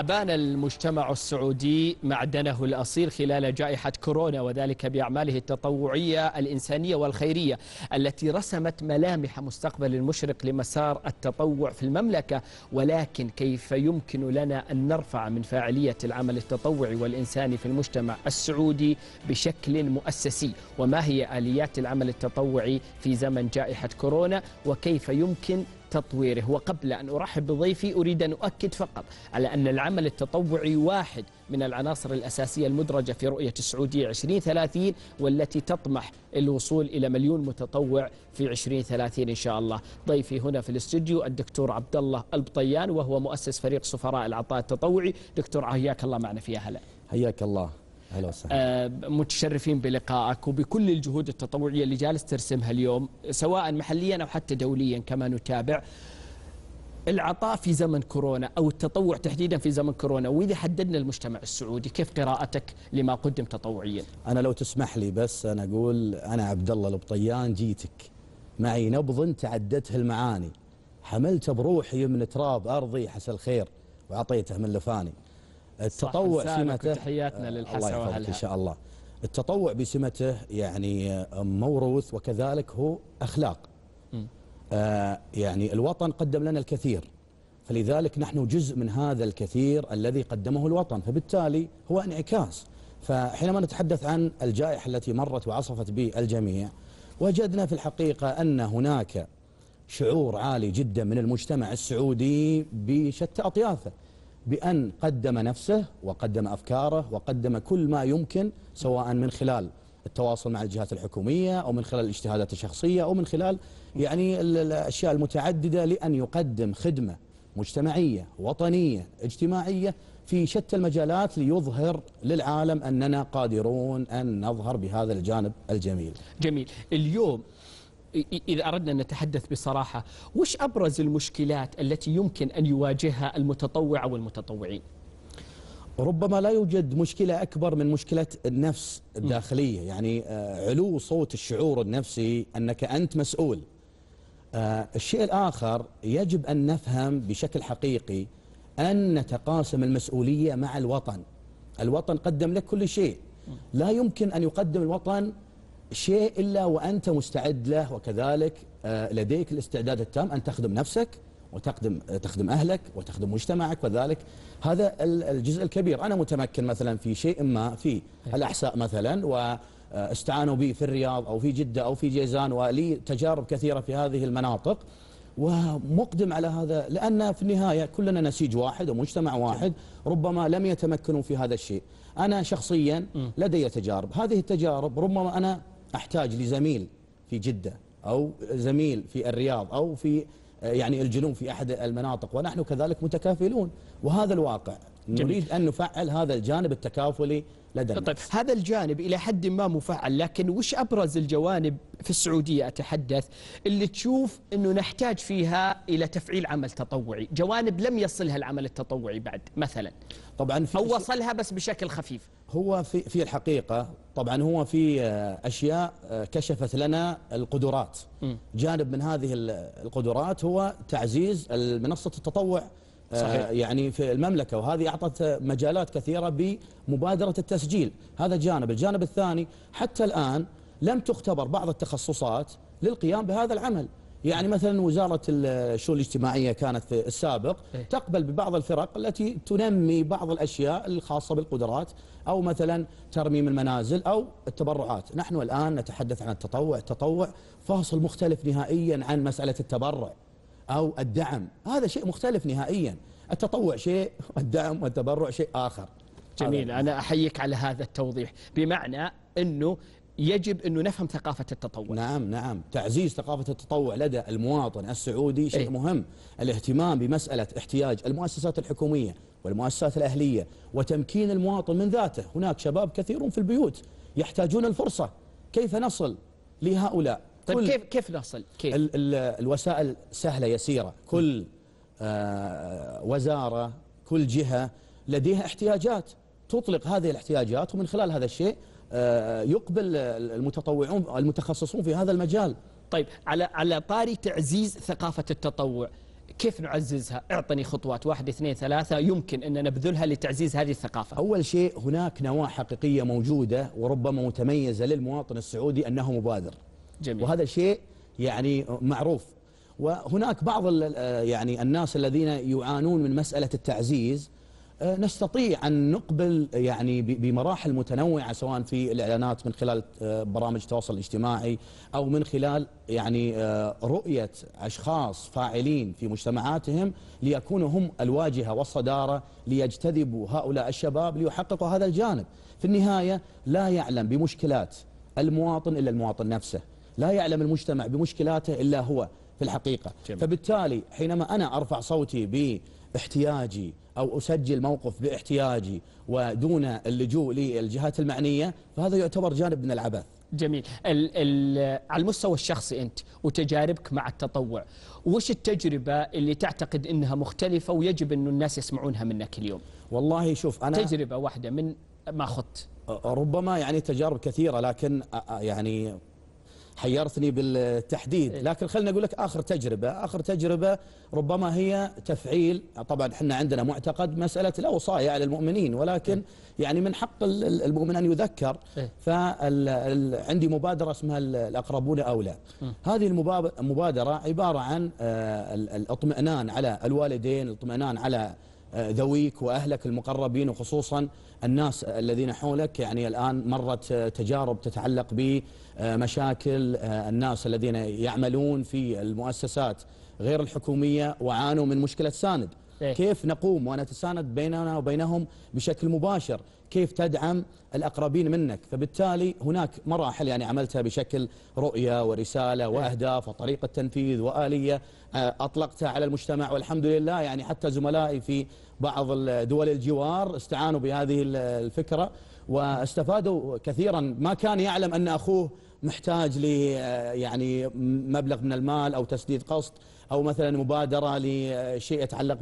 أبان المجتمع السعودي معدنه الأصيل خلال جائحة كورونا وذلك بأعماله التطوعية الإنسانية والخيرية التي رسمت ملامح مستقبل مشرق لمسار التطوع في المملكة ولكن كيف يمكن لنا أن نرفع من فاعلية العمل التطوعي والإنساني في المجتمع السعودي بشكل مؤسسي وما هي آليات العمل التطوعي في زمن جائحة كورونا وكيف يمكن تطويره وقبل أن أرحب بضيفي أريد أن أؤكد فقط على أن العمل التطوعي واحد من العناصر الأساسية المدرجة في رؤية السعودية 2030 والتي تطمح الوصول إلى مليون متطوع في 2030 إن شاء الله ضيفي هنا في الاستوديو الدكتور عبد الله البطيان وهو مؤسس فريق سفراء العطاء التطوعي دكتور حياك الله معنا في هلا حياك الله اهلا وسهلا آه، متشرفين بلقائك وبكل الجهود التطوعيه اللي جالس ترسمها اليوم سواء محليا او حتى دوليا كما نتابع العطاء في زمن كورونا او التطوع تحديدا في زمن كورونا واذا حددنا المجتمع السعودي كيف قراءتك لما قدم تطوعيا؟ انا لو تسمح لي بس انا اقول انا عبد الله البطيان جيتك معي نبض تعدته المعاني حملته بروحي من تراب ارضي حس الخير وعطيته من لفاني التطوع سمته تحياتنا آه، للحسن وأهلها إن شاء الله التطوع بسمته يعني آه، موروث وكذلك هو أخلاق آه يعني الوطن قدم لنا الكثير فلذلك نحن جزء من هذا الكثير الذي قدمه الوطن فبالتالي هو انعكاس فحينما نتحدث عن الجائحة التي مرت وعصفت بالجميع وجدنا في الحقيقة أن هناك شعور عالي جدا من المجتمع السعودي بشتى أطيافه بأن قدم نفسه وقدم أفكاره وقدم كل ما يمكن سواء من خلال التواصل مع الجهات الحكومية أو من خلال الاجتهادات الشخصية أو من خلال يعني الأشياء المتعددة لأن يقدم خدمة مجتمعية وطنية اجتماعية في شتى المجالات ليظهر للعالم أننا قادرون أن نظهر بهذا الجانب الجميل جميل اليوم إذا أردنا أن نتحدث بصراحة وش أبرز المشكلات التي يمكن أن يواجهها المتطوع أو المتطوعين ربما لا يوجد مشكلة أكبر من مشكلة النفس الداخلية يعني آه، علو صوت الشعور النفسي أنك أنت مسؤول آه، الشيء الآخر يجب أن نفهم بشكل حقيقي أن نتقاسم المسؤولية مع الوطن الوطن قدم لك كل شيء لا يمكن أن يقدم الوطن شيء إلا وأنت مستعد له وكذلك آه، لديك الاستعداد التام أن تخدم نفسك وتقدم آه، تخدم أهلك وتخدم مجتمعك وذلك هذا الجزء الكبير أنا متمكن مثلا في شيء ما في إيه. الأحساء مثلا و استعانوا بي في الرياض أو في جدة أو في جيزان ولي تجارب كثيرة في هذه المناطق ومقدم على هذا لأن في النهاية كلنا نسيج واحد ومجتمع واحد ربما لم يتمكنوا في هذا الشيء أنا شخصيا لدي تجارب هذه التجارب ربما أنا أحتاج لزميل في جدة أو زميل في الرياض أو في يعني الجنوب في أحد المناطق ونحن كذلك متكافلون وهذا الواقع نريد أن نفعل هذا الجانب التكافلي لدى طيب الناس. هذا الجانب إلى حد ما مفعل لكن وش أبرز الجوانب في السعودية أتحدث اللي تشوف أنه نحتاج فيها إلى تفعيل عمل تطوعي جوانب لم يصلها العمل التطوعي بعد مثلا طبعا في أو وصلها بس بشكل خفيف هو في, في الحقيقة طبعا هو في آه، أشياء آه، كشفت لنا القدرات م. جانب من هذه القدرات هو تعزيز منصة التطوع صحيح. آه، يعني في المملكة وهذه أعطت مجالات كثيرة بمبادرة التسجيل هذا جانب الجانب الثاني حتى الآن لم تختبر بعض التخصصات للقيام بهذا العمل يعني مثلا وزارة الشؤون الاجتماعية كانت في السابق إيه. تقبل ببعض الفرق التي تنمي بعض الأشياء الخاصة بالقدرات أو مثلا ترميم المنازل أو التبرعات نحن الآن نتحدث عن التطوع التطوع فاصل مختلف نهائيا عن مسألة التبرع أو الدعم هذا شيء مختلف نهائيا التطوع شيء والدعم والتبرع شيء آخر جميل أنا أحييك على هذا التوضيح بمعنى أنه يجب أنه نفهم ثقافة التطوع نعم نعم تعزيز ثقافة التطوع لدى المواطن السعودي شيء ايه؟ مهم الاهتمام بمسألة احتياج المؤسسات الحكومية والمؤسسات الأهلية وتمكين المواطن من ذاته هناك شباب كثيرون في البيوت يحتاجون الفرصة كيف نصل لهؤلاء طيب كيف كيف نصل؟ كيف؟ ال ال الوسائل سهله يسيره، كل آه، وزاره، كل جهه لديها احتياجات، تطلق هذه الاحتياجات ومن خلال هذا الشيء آه، يقبل المتطوعون المتخصصون في هذا المجال. طيب على على طاري تعزيز ثقافه التطوع، كيف نعززها؟ اعطني خطوات واحد اثنين ثلاثة يمكن أن نبذلها لتعزيز هذه الثقافة أول شيء هناك نواة حقيقية موجودة وربما متميزة للمواطن السعودي أنه مبادر جميل. وهذا شيء يعني معروف وهناك بعض يعني الناس الذين يعانون من مسألة التعزيز آه، نستطيع أن نقبل يعني بمراحل متنوعة سواء في الإعلانات من خلال آه، برامج التواصل الاجتماعي أو من خلال يعني آه، رؤية أشخاص فاعلين في مجتمعاتهم ليكونوا هم الواجهة والصدارة ليجتذبوا هؤلاء الشباب ليحققوا هذا الجانب في النهاية لا يعلم بمشكلات المواطن إلا المواطن نفسه لا يعلم المجتمع بمشكلاته إلا هو في الحقيقة جميل. فبالتالي حينما أنا أرفع صوتي باحتياجي أو أسجل موقف باحتياجي ودون اللجوء للجهات المعنية فهذا يعتبر جانب من العبث جميل ال ال على المستوى الشخصي أنت وتجاربك مع التطوع وش التجربة اللي تعتقد أنها مختلفة ويجب أن الناس يسمعونها منك اليوم والله شوف أنا تجربة واحدة من ما خضت ربما يعني تجارب كثيرة لكن يعني حيرتني بالتحديد إيه. لكن خلنا أقول لك آخر تجربة آخر تجربة ربما هي تفعيل طبعا احنا عندنا معتقد مسألة لا على المؤمنين ولكن إيه. يعني من حق المؤمن أن يذكر إيه. فعندي مبادرة اسمها الأقربون أولى هذه المبادرة عبارة عن آه، الاطمئنان على الوالدين الاطمئنان على ذويك وأهلك المقربين وخصوصا الناس الذين حولك يعني الآن مرت تجارب تتعلق بمشاكل آه، الناس الذين يعملون في المؤسسات غير الحكومية وعانوا من مشكلة ساند إيه؟ كيف نقوم ونتساند بيننا وبينهم بشكل مباشر كيف تدعم الأقربين منك فبالتالي هناك مراحل يعني عملتها بشكل رؤية ورسالة إيه. وأهداف وطريقة تنفيذ وآلية آه، أطلقتها على المجتمع والحمد لله يعني حتى زملائي في بعض دول الجوار استعانوا بهذه الفكرة واستفادوا كثيرا ما كان يعلم أن أخوه محتاج ل آه، يعني مبلغ من المال او تسديد قسط او مثلا مبادره لشيء يتعلق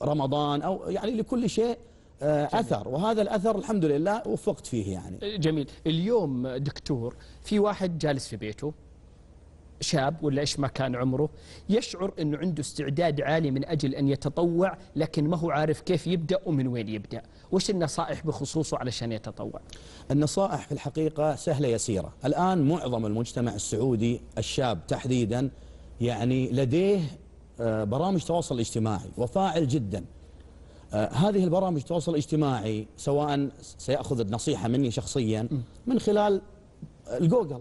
برمضان او يعني لكل شيء آه، اثر وهذا الاثر الحمد لله وفقت فيه يعني جميل اليوم دكتور في واحد جالس في بيته شاب ولا ايش ما كان عمره يشعر انه عنده استعداد عالي من اجل ان يتطوع لكن ما هو عارف كيف يبدا ومن وين يبدا وش النصائح بخصوصه علشان يتطوع النصائح في الحقيقه سهله يسيره الان معظم المجتمع السعودي الشاب تحديدا يعني لديه آه، برامج تواصل اجتماعي وفاعل جدا آه، هذه البرامج التواصل الاجتماعي سواء سيأخذ النصيحة مني شخصيا من خلال الجوجل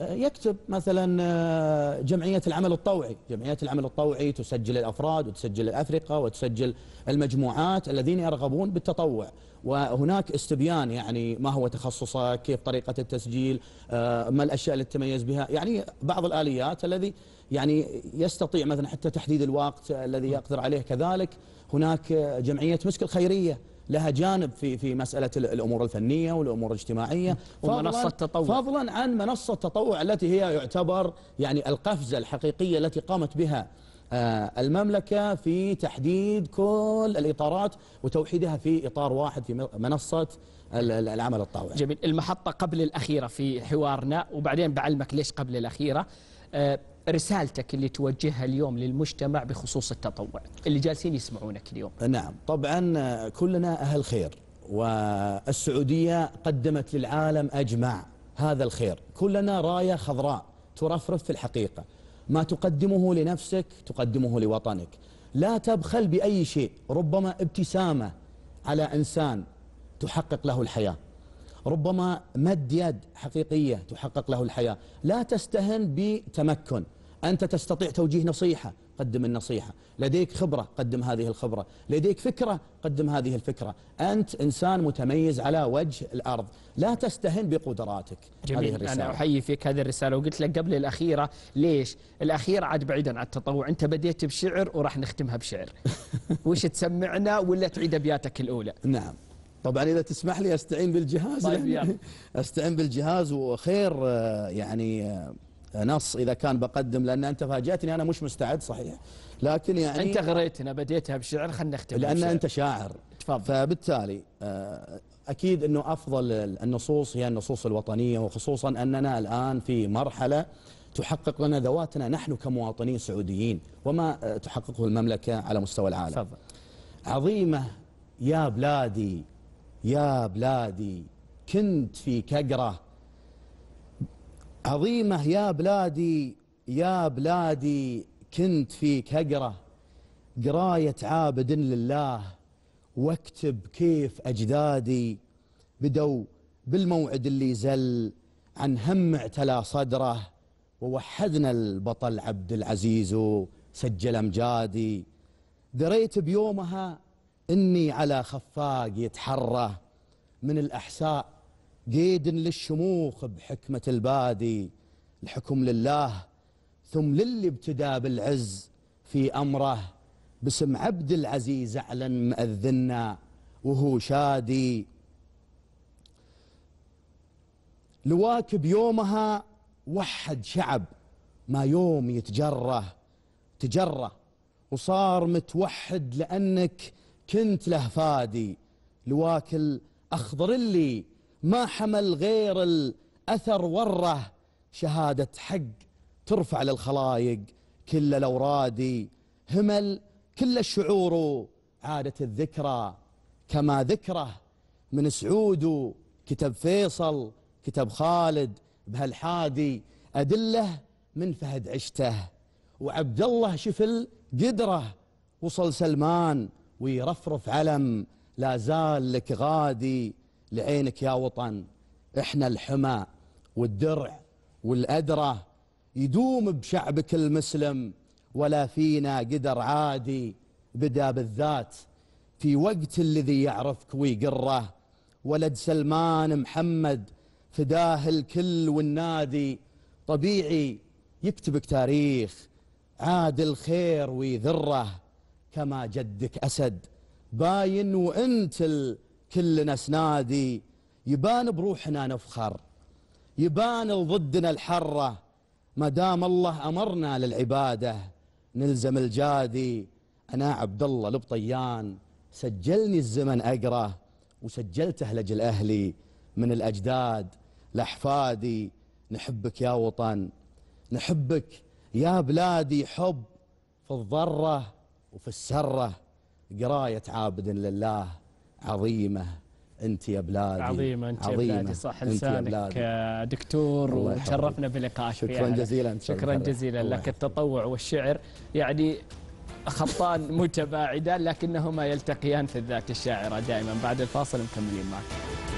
يكتب مثلا آه، جمعية العمل الطوعي جمعية العمل الطوعي تسجل الأفراد وتسجل الأفرقة وتسجل المجموعات الذين يرغبون بالتطوع وهناك استبيان يعني ما هو تخصصك كيف طريقة التسجيل آه، ما الأشياء اللي تتميز بها يعني بعض الآليات الذي يعني يستطيع مثلا حتى تحديد الوقت الذي يقدر عليه كذلك هناك جمعية مسك الخيرية لها جانب في في مسألة الأمور الفنية والأمور الاجتماعية ومنصة تطوع فضلا عن منصة تطوع التي هي يعتبر يعني القفزة الحقيقية التي قامت بها آه، المملكة في تحديد كل الإطارات وتوحيدها في إطار واحد في منصة العمل الطاوعي جميل المحطة قبل الأخيرة في حوارنا وبعدين بعلمك ليش قبل الأخيرة آه، رسالتك اللي توجهها اليوم للمجتمع بخصوص التطوع اللي جالسين يسمعونك اليوم نعم طبعا كلنا أهل خير والسعودية قدمت للعالم أجمع هذا الخير كلنا راية خضراء ترفرف في الحقيقة ما تقدمه لنفسك تقدمه لوطنك لا تبخل بأي شيء ربما ابتسامة على إنسان تحقق له الحياة ربما مد يد حقيقية تحقق له الحياة لا تستهن بتمكن أنت تستطيع توجيه نصيحة قدم النصيحة لديك خبرة قدم هذه الخبرة لديك فكرة قدم هذه الفكرة أنت إنسان متميز على وجه الأرض لا تستهن بقدراتك جميل هذه الرسالة. أنا أحيي فيك هذه الرسالة وقلت لك قبل الأخيرة ليش الأخيرة عاد بعيدا عن التطوع أنت بديت بشعر وراح نختمها بشعر وش تسمعنا ولا تعيد أبياتك الأولى نعم طبعا اذا تسمح لي استعين بالجهاز طيب يعني استعين بالجهاز وخير آه، يعني آه، نص اذا كان بقدم لان انت فاجاتني انا مش مستعد صحيح لكن يعني انت غريتنا بديتها بشعر خلينا نختم لان بشعر. انت شاعر تفضل فبالتالي آه، اكيد انه افضل النصوص هي النصوص الوطنيه وخصوصا اننا الان في مرحله تحقق لنا ذواتنا نحن كمواطنين سعوديين وما تحققه المملكه على مستوى العالم تفضل عظيمه يا بلادي يا بلادي كنت في كقرة عظيمة يا بلادي يا بلادي كنت في كقرة قراية عابد لله واكتب كيف أجدادي بدوا بالموعد اللي زل عن هم اعتلى صدره ووحدنا البطل عبد العزيز سجل أمجادي دريت بيومها إني على خفاق يتحرى من الأحساء قيد للشموخ بحكمة البادي الحكم لله ثم للي ابتدى بالعز في أمره باسم عبد العزيز أعلن مأذنا وهو شادي لواكب يومها وحد شعب ما يوم يتجره تجره وصار متوحد لأنك كنت له فادي لواكل أخضر اللي ما حمل غير الأثر وره شهادة حق ترفع للخلايق كل الأورادي همل كل الشعور عادة الذكرى كما ذكره من سعود كتب فيصل كتب خالد بهالحادي أدله من فهد عشته وعبد الله شفل قدره وصل سلمان ويرفرف علم لا زال لك غادي لعينك يا وطن احنا الحمى والدرع والأدرة يدوم بشعبك المسلم ولا فينا قدر عادي بدا بالذات في وقت الذي يعرفك ويقره ولد سلمان محمد فداه الكل والنادي طبيعي يكتبك تاريخ عاد الخير ويذره كما جدك أسد باين وأنت ناس سنادي يبان بروحنا نفخر يبان ضدنا الحرة ما دام الله أمرنا للعبادة نلزم الجادي أنا عبد الله البطيان سجلني الزمن أقره وسجلته لجل أهلي من الأجداد لأحفادي نحبك يا وطن نحبك يا بلادي حب في الضره وفي السرة قراية عابد لله عظيمة انت يا بلادي عظيمه انت عظيمة يا بلادي صح لسانك دكتور وشرفنا بلقائك شكرا جزيلا شكرا جزيلا لك التطوع والشعر يعني خطان متباعدان لكنهما يلتقيان في الذات الشاعره دائما بعد الفاصل مكملين معك